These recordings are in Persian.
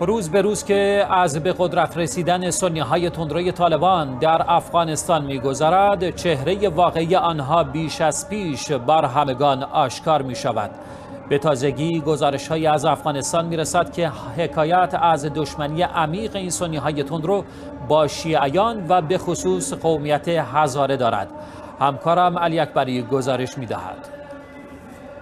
روز به روز که از به قدرت رسیدن سنی های تندروی طالبان در افغانستان میگذرد چهره واقعی آنها بیش از پیش بر همگان آشکار می شود به تازگی گزارش های از افغانستان می رسد که حکایت از دشمنی عمیق این سنی های تندرو با شیعیان و به خصوص قومیت هزاره دارد همکارم علی اکبری گزارش می دهد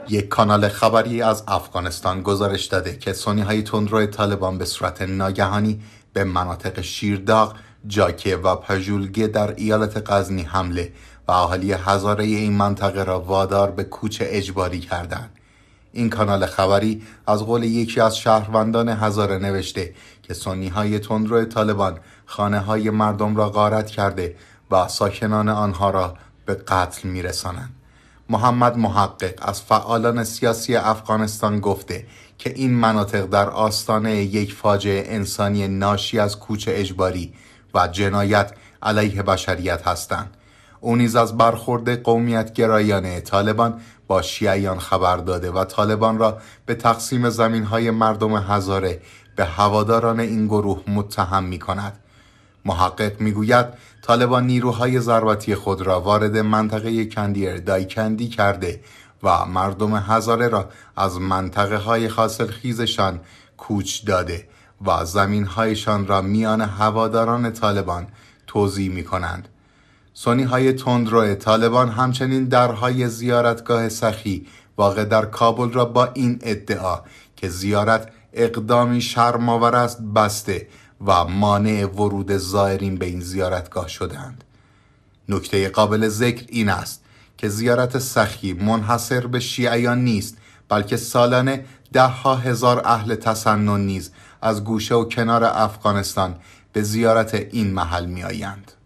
یک کانال خبری از افغانستان گزارش داده که سونی های تندرو طالبان به صورت ناگهانی به مناطق شیرداغ، جاکه و پژولگه در ایالت قزنی حمله و اهالی هزاره این منطقه را وادار به کوچ اجباری کردند. این کانال خبری از قول یکی از شهروندان هزاره نوشته که سنی های تندرو طالبان خانه های مردم را غارت کرده و ساکنان آنها را به قتل می محمد محقق از فعالان سیاسی افغانستان گفته که این مناطق در آستانه یک فاجعه انسانی ناشی از کوچ اجباری و جنایت علیه بشریت هستند او نیز از برخورد قومیت گرایانه طالبان با شیعیان خبر داده و طالبان را به تقسیم زمین های مردم هزاره به هواداران این گروه متهم می کند محقق میگوید طالبان نیروهای ضربتی خود را وارد منطقه کندی دایکندی کرده و مردم هزاره را از منطقه های خاصل خیزشان کوچ داده و زمین هایشان را میان هواداران طالبان توضیح می کنند. سونی های تندرو طالبان همچنین درهای زیارتگاه سخی واقع در کابل را با این ادعا که زیارت اقدامی شرمآور است بسته و مانع ورود زائرین به این زیارتگاه شدند نکته قابل ذکر این است که زیارت سخی منحصر به شیعیان نیست بلکه سالانه ها هزار اهل تسنن نیز از گوشه و کنار افغانستان به زیارت این محل می آیند.